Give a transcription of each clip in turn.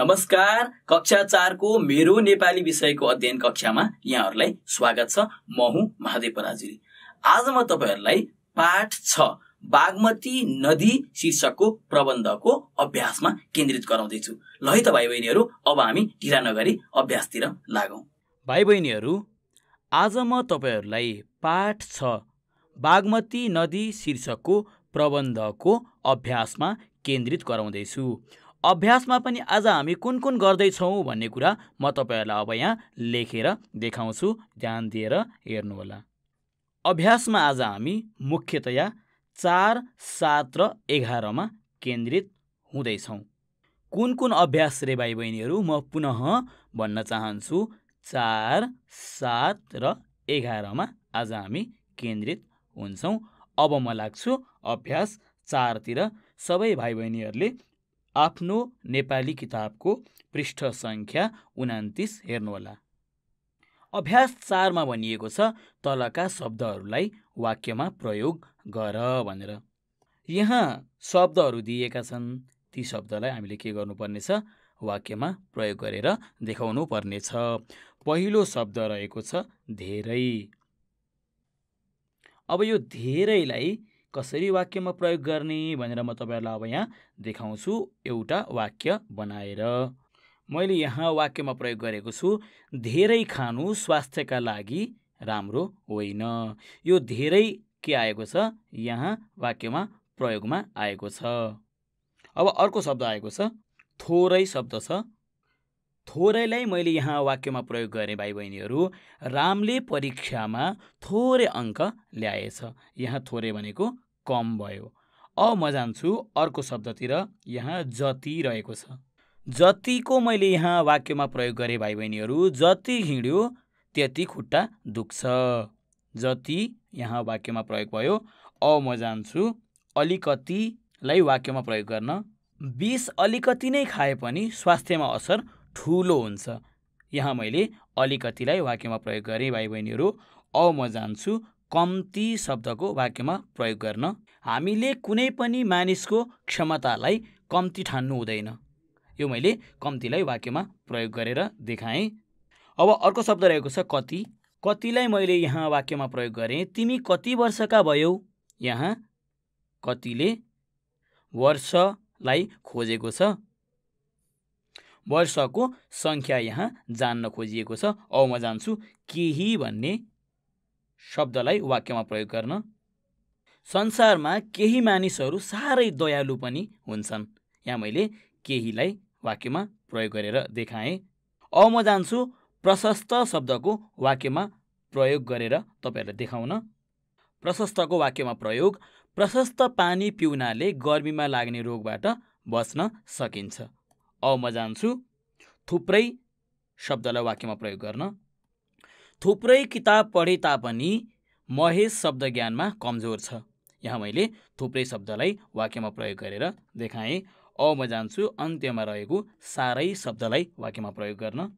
नमस्कार कक्षा चारको मेरो नेपाली विषयको अध्ययन कक्षामा यहाँहरूलाई स्वागत छ म हुँ महादेव पराजुली आज म तपाईँहरूलाई पाठ छ बागमती नदी शीर्षकको प्रबन्धको अभ्यासमा केन्द्रित गराउँदैछु ल है त भाइ बहिनीहरू अब हामी ढिला नगरी अभ्यासतिर लागौँ भाइ बहिनीहरू आज म तपाईँहरूलाई पाठ छ बागमती नदी शीर्षकको प्रबन्धको अभ्यासमा केन्द्रित गराउँदैछु अभ्यासमा पनि आज हामी कुन कुन गर्दैछौँ भन्ने कुरा म तपाईँहरूलाई अब यहाँ लेखेर देखाउँछु ध्यान दिएर हेर्नुहोला अभ्यासमा आज हामी मुख्यतया चार सात र एघारमा केन्द्रित हुँदैछौँ कुन कुन अभ्यास रे भाइ बहिनीहरू म पुनः भन्न चाहन्छु चार सात र एघारमा आज हामी केन्द्रित हुन्छौँ अब म लाग्छु अभ्यास चारतिर सबै भाइ बहिनीहरूले आफ्नो नेपाली किताबको पृष्ठ सङ्ख्या उनातिस हेर्नुहोला अभ्यास चारमा भनिएको छ तलका शब्दहरूलाई वाक्यमा प्रयोग गर भनेर यहाँ शब्दहरू दिएका छन् ती शब्दलाई हामीले के गर्नुपर्नेछ वाक्यमा प्रयोग गरेर देखाउनु पर्नेछ पहिलो शब्द रहेको छ धेरै अब यो धेरैलाई कसरी वाक्यमा प्रयोग गर्ने भनेर म तपाईँहरूलाई अब यहाँ देखाउँछु एउटा वाक्य बनाएर मैले यहाँ वाक्यमा प्रयोग गरेको छु धेरै खानु स्वास्थ्यका लागि राम्रो होइन यो धेरै के आएको छ यहाँ वाक्यमा प्रयोगमा आएको छ अब अर्को शब्द आएको छ थोरै शब्द छ थोरैलाई मैले यहाँ वाक्यमा प्रयोग गरेँ भाइ बहिनीहरू रामले परीक्षामा थोरै अङ्क ल्याएछ यहाँ थोरै भनेको कम भयो अ म जान्छु अर्को शब्दतिर यहाँ जति रहेको छ जतिको मैले यहाँ वाक्यमा प्रयोग गरेँ भाइ बहिनीहरू जति हिँड्यो त्यति खुट्टा दुख्छ जति यहाँ वाक्यमा प्रयोग भयो अ म जान्छु अलिकतिलाई वाक्यमा प्रयोग गर्न बिस अलिकति नै खाए पनि स्वास्थ्यमा असर ठुलो हुन्छ यहाँ मैले अलिकतिलाई वाक्यमा प्रयोग गरेँ भाइ बहिनीहरू औ म जान्छु कम्ती शब्दको वाक्यमा प्रयोग गर्न हामीले कुनै पनि मानिसको क्षमतालाई कम्ती ठान्नु हुँदैन यो मैले कम्तीलाई वाक्यमा प्रयोग गरेर देखाएँ अब अर्को शब्द रहेको छ कति कतिलाई मैले यहाँ वाक्यमा प्रयोग गरेँ तिमी कति वर्षका भयौ यहाँ कतिले वर्षलाई खोजेको छ वर्षको सङ्ख्या यहाँ जान्न खोजिएको छ औ म जान्छु केही भन्ने शब्दलाई वाक्यमा प्रयोग गर्न संसारमा केही मानिसहरू साह्रै दयालु पनि हुन्छन् यहाँ मैले केहीलाई वाक्यमा प्रयोग गरेर देखाएँ अ म जान्छु प्रशस्त शब्दको वाक्यमा प्रयोग गरेर तपाईँहरूलाई देखाउन प्रशस्तको वाक्यमा प्रयोग प्रशस्त पानी पिउनाले गर्मीमा लाग्ने रोगबाट बच्न सकिन्छ अब म जान्छु थुप्रै शब्दलाई वाक्यमा प्रयोग गर्न थुप्रै किताब पढे तापनि महेश शब्द ज्ञानमा कमजोर छ यहाँ मैले थुप्रै शब्दलाई वाक्यमा प्रयोग गरेर देखाएँ अब म जान्छु अन्त्यमा रहेको सारै शब्दलाई वाक्यमा प्रयोग गर्न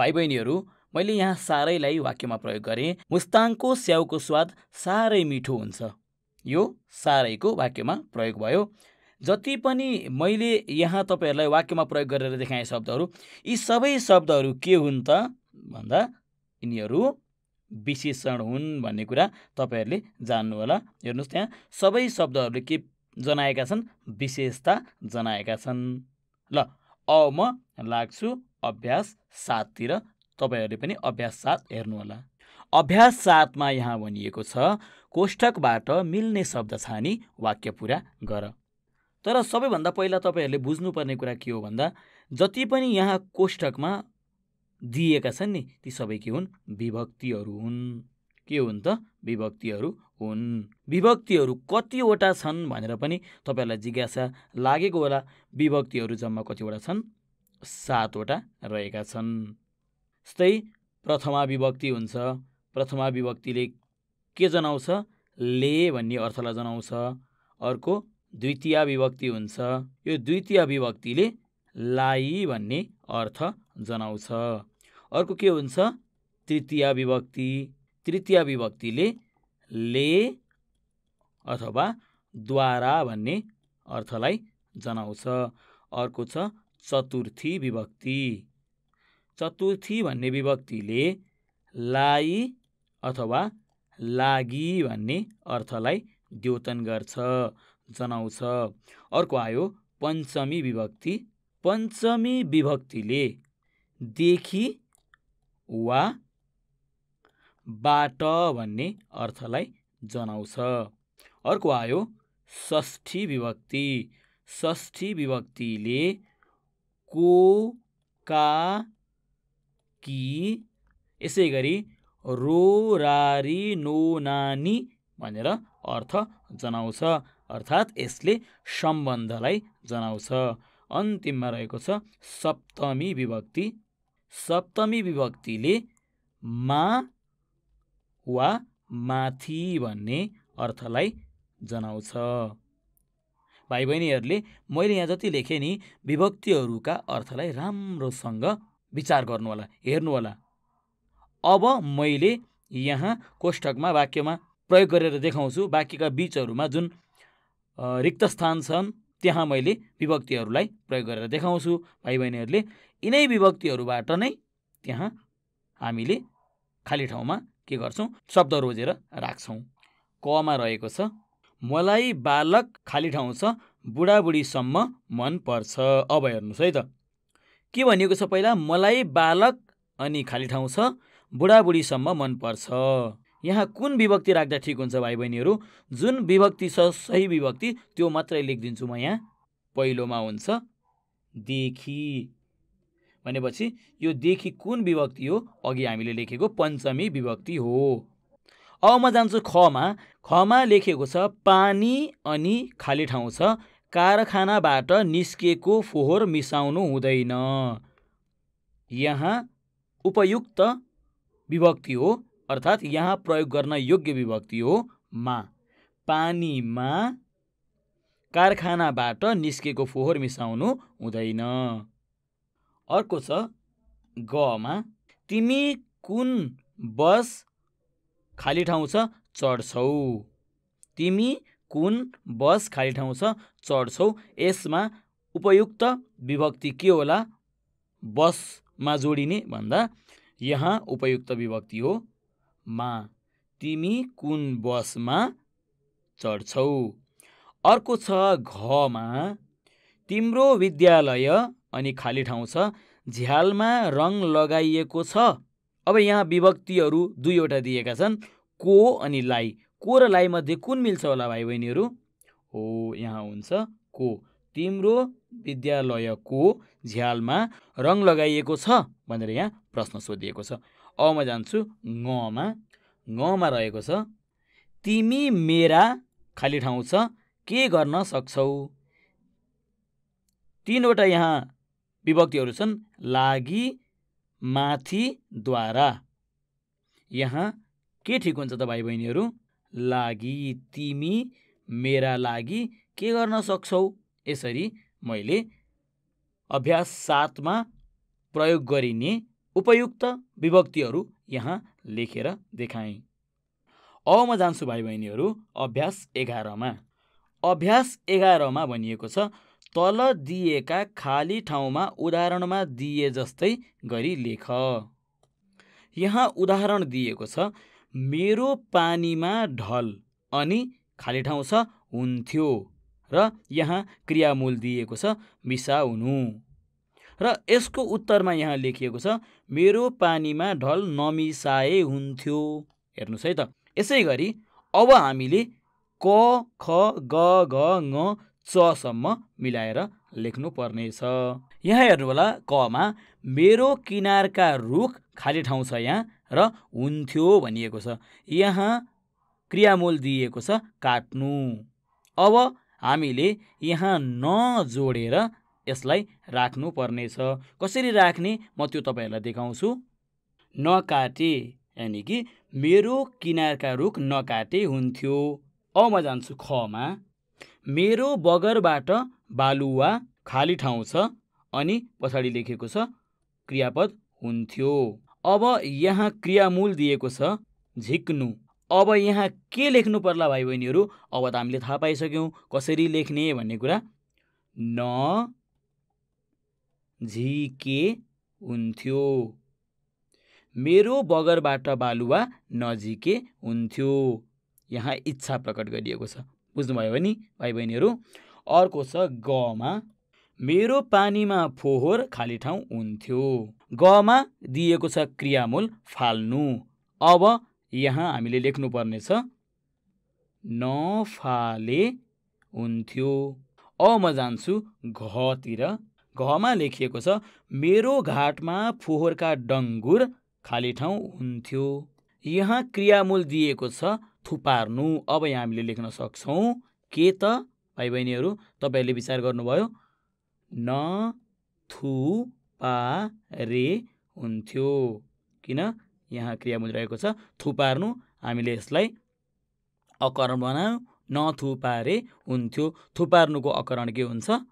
भाइ बहिनीहरू मैले यहाँ साह्रैलाई वाक्यमा प्रयोग गरेँ मुस्ताङको स्याउको स्वाद साह्रै मिठो हुन्छ यो सारैको वाक्यमा प्रयोग भयो जति पनि मैले यहाँ तपाईँहरूलाई वाक्यमा प्रयोग गरेर देखाएँ शब्दहरू यी सबै शब्दहरू के हुन् त भन्दा यिनीहरू विशेषण हुन् भन्ने कुरा तपाईँहरूले जान्नु होला हेर्नुहोस् त्यहाँ सबै शब्दहरूले के जनाएका छन् विशेषता जनाएका छन् ल अ म लाग्छु अभ्यास साततिर तपाईँहरूले पनि अभ्यास सात हेर्नुहोला अभ्यास सातमा यहाँ भनिएको छ कोष्ठकबाट मिल्ने शब्द छानी वाक्य पुरा गर तर सबैभन्दा पहिला तपाईँहरूले बुझ्नुपर्ने कुरा के हो भन्दा जति पनि यहाँ कोष्ठकमा दिएका छन् नि ती सबै के हुन् विभक्तिहरू हुन् के हुन् त विभक्तिहरू हुन् विभक्तिहरू कतिवटा छन् भनेर पनि तपाईँहरूलाई जिज्ञासा लागेको होला विभक्तिहरू जम्मा कतिवटा छन् सातवटा रहेका छन् जस्तै प्रथमा विभक्ति हुन्छ प्रथमा विभक्तिले के जनाउँछ ले भन्ने अर्थलाई जनाउँछ अर्को द्वितीय विभक्ति हुन्छ यो द्वितीय विभक्तिले लाई भन्ने अर्थ जनाउँछ अर्को के हुन्छ तृतीय विभक्ति तृतीय विभक्तिले ले अथवा द्वारा भन्ने अर्थलाई जनाउँछ अर्को छ चतुर्थी विभक्ति चतुर्थी भन्ने विभक्तिले लाई अथवा लागि भन्ने अर्थलाई द्योतन गर्छ जनाउँछ अर्को आयो पञ्चमी विभक्ति पञ्चमी विभक्तिले देखि वा बाट भन्ने अर्थलाई जनाउँछ अर्को आयो षष्ठी विभक्ति षष्ठी विभक्तिले को का कि यसै गरी रो रारी नो नानी भनेर अर्थ जनाउँछ अर्थात् यसले सम्बन्धलाई जनाउँछ अन्तिममा रहेको छ सप्तमी विभक्ति सप्तमी विभक्तिले मा वा माथि भन्ने अर्थलाई जनाउँछ भाइ बहिनीहरूले मैले यहाँ जति लेखेँ नि विभक्तिहरूका अर्थलाई राम्रोसँग विचार गर्नु होला हेर्नु होला अब मैले यहाँ कोष्ठकमा वाक्यमा प्रयोग गरेर देखाउँछु बाँकीका बिचहरूमा जुन रिक्त स्थान छन् त्यहाँ मैले विभक्तिहरूलाई प्रयोग गरेर देखाउँछु भाइ बहिनीहरूले यिनै विभक्तिहरूबाट नै त्यहाँ हामीले खाली ठाउँमा के गर्छौँ शब्द रोजेर राख्छौँ कमा रहेको छ मलाई बालक खाली ठाउँ छ बुढाबुढीसम्म मनपर्छ अब हेर्नुहोस् है त के भनिएको छ पहिला मलाई बालक अनि खाली ठाउँ छ बुढाबुढीसम्म मनपर्छ यहाँ कुन विभक्ति राख्दा ठिक हुन्छ भाइ बहिनीहरू जुन विभक्ति छ सही विभक्ति त्यो मात्रै लेखिदिन्छु म यहाँ पहिलोमा हुन्छ देखि भनेपछि यो देखि कुन विभक्ति हो अघि हामीले लेखेको पञ्चमी विभक्ति हो अब म जान्छु खमा खमा लेखेको छ पानी अनि खाली ठाउँ छ कारखानाबाट निस्किएको फोहोर मिसाउनु हुँदैन यहाँ उपयुक्त विभक्ति हो अर्थात् यहाँ प्रयोग गर्न योग्य विभक्ति हो मा पानीमा कारखानाबाट निस्केको फोहोर मिसाउनु हुँदैन अर्को छ गमा तिमी कुन बस खाली ठाउँ छ चढ्छौ तिमी कुन बस खाली ठाउँ छ चढ्छौ यसमा उपयुक्त विभक्ति के होला बसमा जोडिने भन्दा यहाँ उपयुक्त विभक्ति हो मा तिमी कुन बसमा चढ्छौ अर्को छ घमा तिम्रो विद्यालय अनि खाली ठाउँ छ झ्यालमा रङ लगाइएको छ अब यहाँ विभक्तिहरू दुईवटा दिएका छन् को अनि लाई को र लाई मध्ये कुन मिल्छ होला भाइ बहिनीहरू हो यहाँ हुन्छ को तिम्रो विद्यालय को झ्यालमा रङ लगाइएको छ भनेर यहाँ प्रश्न सोधिएको छ अमा जान्छु गमा गमा रहेको छ तिमी मेरा खाली ठाउँ छ के गर्न सक्छौ तिनवटा यहाँ विभक्तिहरू छन् लागि माथिद्वारा यहाँ के ठिक हुन्छ त भाइ बहिनीहरू लागि तिमी मेरा लागि के गर्न सक्छौ यसरी मैले अभ्यास सातमा प्रयोग गरिने उपयुक्त विभक्तिहरू यहाँ लेखेर देखाएँ अब म जान्छु भाइ बहिनीहरू अभ्यास एघारमा अभ्यास एघारमा भनिएको छ तल दिएका खाली ठाउँमा उदाहरणमा दिए जस्तै गरी लेख यहाँ उदाहरण दिएको छ मेरो पानीमा ढल अनि खाली ठाउँ छ हुन्थ्यो र यहाँ क्रियामूल दिएको छ हुनु र यसको उत्तरमा यहाँ लेखिएको छ मेरो पानीमा ढल नमिसाए हुन्थ्यो हेर्नुहोस् है त यसै गरी अब हामीले क ख ग घ ङ चसम्म मिलाएर लेख्नुपर्नेछ यहाँ हेर्नु होला कमा मेरो किनारका रुख खाली ठाउँ छ यहाँ र हुन्थ्यो भनिएको छ यहाँ क्रियामूल दिएको छ काट्नु अब हामीले यहाँ नजोडेर यसलाई राख्नुपर्नेछ कसरी राख्ने म त्यो तपाईँहरूलाई देखाउँछु नकाटे यानि कि मेरो किनारका रुख नकाटे हुन्थ्यो अ म जान्छु खमा मेरो बगरबाट बालुवा खाली ठाउँ छ अनि पछाडि लेखेको छ क्रियापद हुन्थ्यो अब यहाँ क्रियामूल दिएको छ झिक्नु अब यहाँ के लेख्नु पर्ला भाइ बहिनीहरू अब त हामीले थाहा पाइसक्यौँ कसरी लेख्ने भन्ने कुरा न झिके हुन्थ्यो मेरो बगरबाट बालुवा नजिके हुन्थ्यो यहाँ इच्छा प्रकट गरिएको छ बुझ्नुभयो भने भाइ बहिनीहरू अर्को छ गमा मेरो पानीमा फोहोर खाली ठाउँ हुन्थ्यो गमा दिएको छ क्रियामूल फाल्नु अब यहाँ हामीले लेख्नुपर्नेछ नफाले हुन्थ्यो अ म जान्छु घतिर घमा लेखिएको छ मेरो घाटमा फोहोरका डङ्गुर खाली ठाउँ हुन्थ्यो यहाँ क्रियामूल दिएको छ थुपार्नु अब यहाँ हामीले लेख्न सक्छौँ के त भाइ बहिनीहरू तपाईँहरूले विचार गर्नुभयो न थु पा रे हुन्थ्यो किन यहाँ क्रियामूल रहेको छ थुपार्नु हामीले यसलाई अकरण बनायौँ न थुपारे हुन्थ्यो थुपार्नुको अकरण के हुन्छ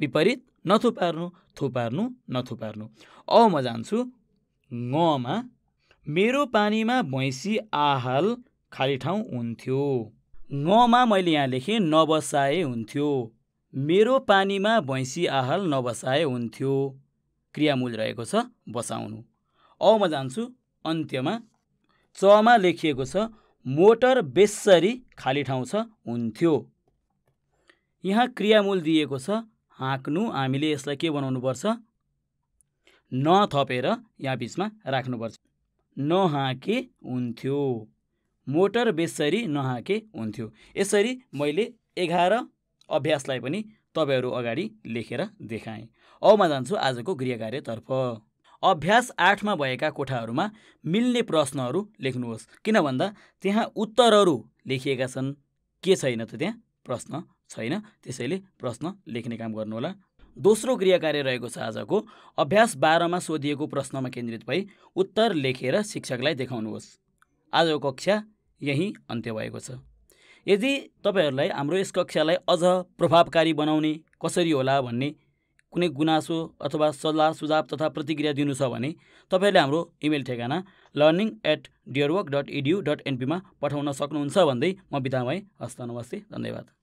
विपरीत नथुपार्नु थुपार्नु नथुपार्नु म जान्छु गमा मेरो पानीमा भैँसी आहाल खाली ठाउँ हुन्थ्यो गमा मैले यहाँ लेखेँ नबसाए हुन्थ्यो मेरो पानीमा भैँसी आहाल नबसाए हुन्थ्यो क्रियामूल रहेको छ बसाउनु म जान्छु अन्त्यमा चमा लेखिएको छ मोटर बेसरी खाली ठाउँ छ हुन्थ्यो यहाँ क्रियामूल दिएको छ हाँक्नु हामीले यसलाई के बनाउनुपर्छ नथपेर यहाँ बिचमा राख्नुपर्छ नहाँके हुन्थ्यो मोटर बेसरी नहाके हुन्थ्यो यसरी मैले एघार अभ्यासलाई पनि तपाईँहरू अगाडि लेखेर देखाएँ अब म जान्छु आजको गृहकार्यतर्फ अभ्यास आठमा भएका कोठाहरूमा मिल्ने प्रश्नहरू लेख्नुहोस् किन भन्दा त्यहाँ उत्तरहरू लेखिएका छन् के छैन त त्यहाँ प्रश्न छैन त्यसैले प्रश्न लेख्ने काम गर्नुहोला दोस्रो क्रियाकार्य रहेको छ आजको अभ्यास बाह्रमा सोधिएको प्रश्नमा केन्द्रित भई उत्तर लेखेर शिक्षकलाई देखाउनुहोस् आजको कक्षा यहीँ अन्त्य भएको छ यदि तपाईँहरूलाई हाम्रो यस कक्षालाई अझ प्रभावकारी बनाउने कसरी होला भन्ने कुनै गुनासो अथवा सल्लाह सुझाव तथा प्रतिक्रिया दिनु छ भने तपाईँहरूले हाम्रो इमेल ठेगाना learning at Deerwalk dot edu dot एनपीमा पठाउन सक्नुहुन्छ भन्दै म बिदा भएँ हस्त नमस्ते धन्यवाद